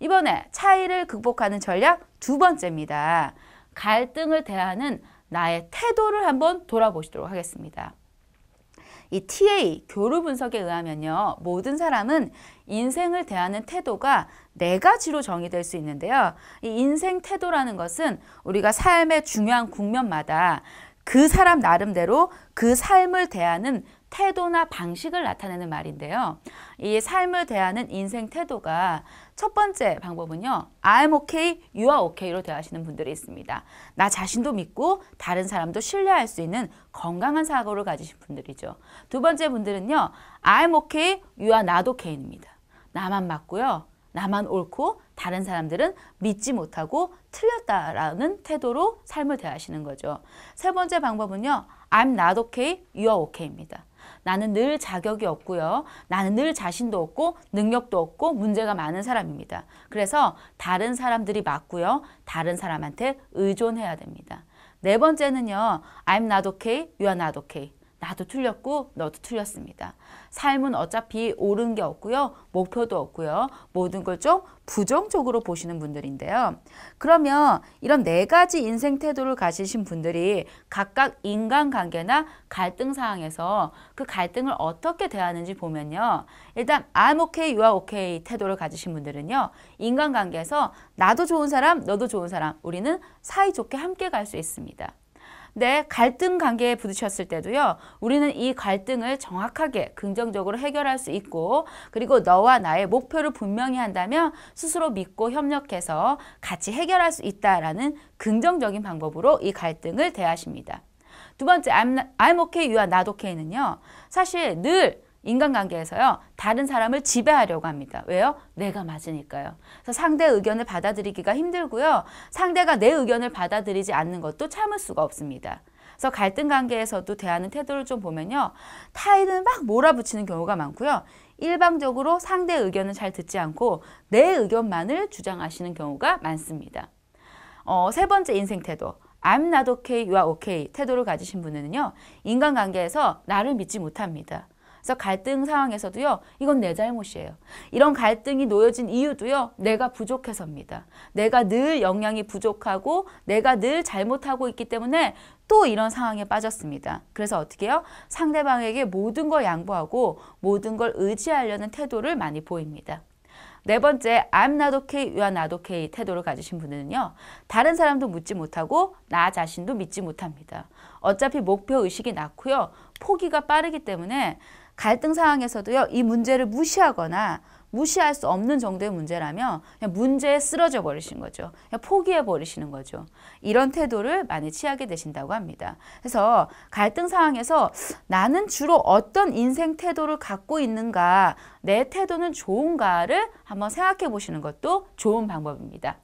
이번에 차이를 극복하는 전략 두 번째입니다. 갈등을 대하는 나의 태도를 한번 돌아보시도록 하겠습니다. 이 TA 교류 분석에 의하면요. 모든 사람은 인생을 대하는 태도가 네 가지로 정의될 수 있는데요. 이 인생 태도라는 것은 우리가 삶의 중요한 국면마다 그 사람 나름대로 그 삶을 대하는 태도나 방식을 나타내는 말인데요. 이 삶을 대하는 인생 태도가 첫 번째 방법은요. I'm okay, you are okay로 대하시는 분들이 있습니다. 나 자신도 믿고 다른 사람도 신뢰할 수 있는 건강한 사고를 가지신 분들이죠. 두 번째 분들은요. I'm okay, you are not okay입니다. 나만 맞고요. 나만 옳고 다른 사람들은 믿지 못하고 틀렸다라는 태도로 삶을 대하시는 거죠. 세 번째 방법은요. I'm not okay, you are okay입니다. 나는 늘 자격이 없고요. 나는 늘 자신도 없고 능력도 없고 문제가 많은 사람입니다. 그래서 다른 사람들이 맞고요. 다른 사람한테 의존해야 됩니다. 네 번째는요. I'm not okay, you are not okay. 나도 틀렸고 너도 틀렸습니다. 삶은 어차피 옳은 게 없고요. 목표도 없고요. 모든 걸 좀 부정적으로 보시는 분들인데요. 그러면 이런 네 가지 인생 태도를 가지신 분들이 각각 인간관계나 갈등 상황에서 그 갈등을 어떻게 대하는지 보면요. 일단 I'm okay, you are okay 태도를 가지신 분들은요. 인간관계에서 나도 좋은 사람, 너도 좋은 사람, 우리는 사이좋게 함께 갈 수 있습니다. 근데 네, 갈등 관계에 부딪혔을 때도요. 우리는 이 갈등을 정확하게 긍정적으로 해결할 수 있고 그리고 너와 나의 목표를 분명히 한다면 스스로 믿고 협력해서 같이 해결할 수 있다라는 긍정적인 방법으로 이 갈등을 대하십니다. 두 번째, I'm, I'm okay, you are not okay는요. 사실 늘 인간관계에서요. 다른 사람을 지배하려고 합니다. 왜요? 내가 맞으니까요. 그래서 상대 의견을 받아들이기가 힘들고요. 상대가 내 의견을 받아들이지 않는 것도 참을 수가 없습니다. 그래서 갈등 관계에서도 대하는 태도를 좀 보면요. 타인을 막 몰아붙이는 경우가 많고요. 일방적으로 상대 의견을잘 듣지 않고 내 의견만을 주장하시는 경우가 많습니다. 어, 세 번째 인생 태도. I'm not okay, you are okay 태도를 가지신 분은요. 인간관계에서 나를 믿지 못합니다. 그래서 갈등 상황에서도요. 이건 내 잘못이에요. 이런 갈등이 놓여진 이유도요. 내가 부족해서입니다. 내가 늘 역량이 부족하고 내가 늘 잘못하고 있기 때문에 또 이런 상황에 빠졌습니다. 그래서 어떻게 해요? 상대방에게 모든 걸 양보하고 모든 걸 의지하려는 태도를 많이 보입니다. 네 번째, I'm not okay, you are not okay 태도를 가지신 분은요. 다른 사람도 묻지 못하고 나 자신도 믿지 못합니다. 어차피 목표 의식이 낮고요. 포기가 빠르기 때문에 갈등 상황에서도요. 이 문제를 무시하거나 무시할 수 없는 정도의 문제라면 그냥 문제에 쓰러져 버리신 거죠. 그냥 포기해 버리시는 거죠. 이런 태도를 많이 취하게 되신다고 합니다. 그래서 갈등 상황에서 나는 주로 어떤 인생 태도를 갖고 있는가, 내 태도는 좋은가를 한번 생각해 보시는 것도 좋은 방법입니다.